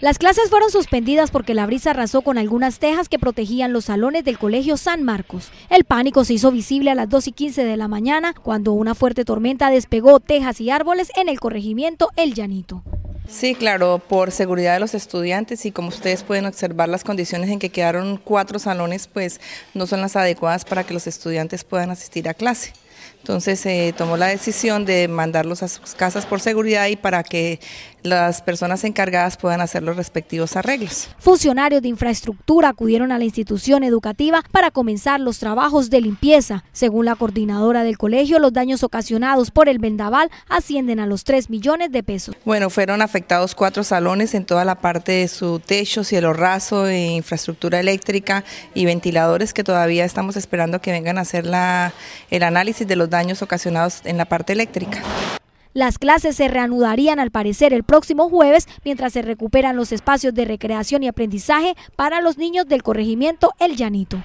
Las clases fueron suspendidas porque la brisa arrasó con algunas tejas que protegían los salones del Colegio San Marcos. El pánico se hizo visible a las 2 y 15 de la mañana cuando una fuerte tormenta despegó tejas y árboles en el corregimiento El Llanito. Sí, claro, por seguridad de los estudiantes y como ustedes pueden observar las condiciones en que quedaron cuatro salones, pues no son las adecuadas para que los estudiantes puedan asistir a clase. Entonces se eh, tomó la decisión de mandarlos a sus casas por seguridad y para que las personas encargadas puedan hacer los respectivos arreglos. Funcionarios de infraestructura acudieron a la institución educativa para comenzar los trabajos de limpieza. Según la coordinadora del colegio, los daños ocasionados por el vendaval ascienden a los 3 millones de pesos. Bueno, fueron afectados cuatro salones en toda la parte de su techo, cielo raso, e infraestructura eléctrica y ventiladores que todavía estamos esperando que vengan a hacer la, el análisis de los daños ocasionados en la parte eléctrica. Las clases se reanudarían al parecer el próximo jueves mientras se recuperan los espacios de recreación y aprendizaje para los niños del corregimiento El Llanito.